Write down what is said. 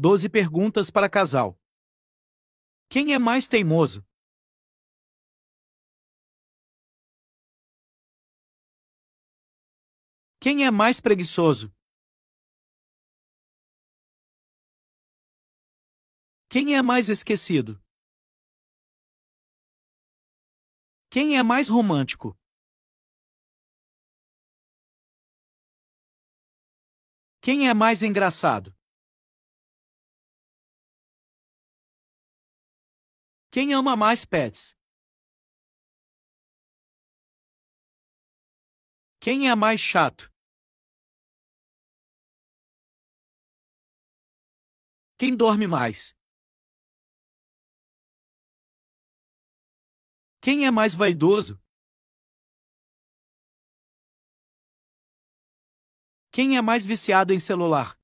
12 perguntas para casal. Quem é mais teimoso? Quem é mais preguiçoso? Quem é mais esquecido? Quem é mais romântico? Quem é mais engraçado? Quem ama mais pets? Quem é mais chato? Quem dorme mais? Quem é mais vaidoso? Quem é mais viciado em celular?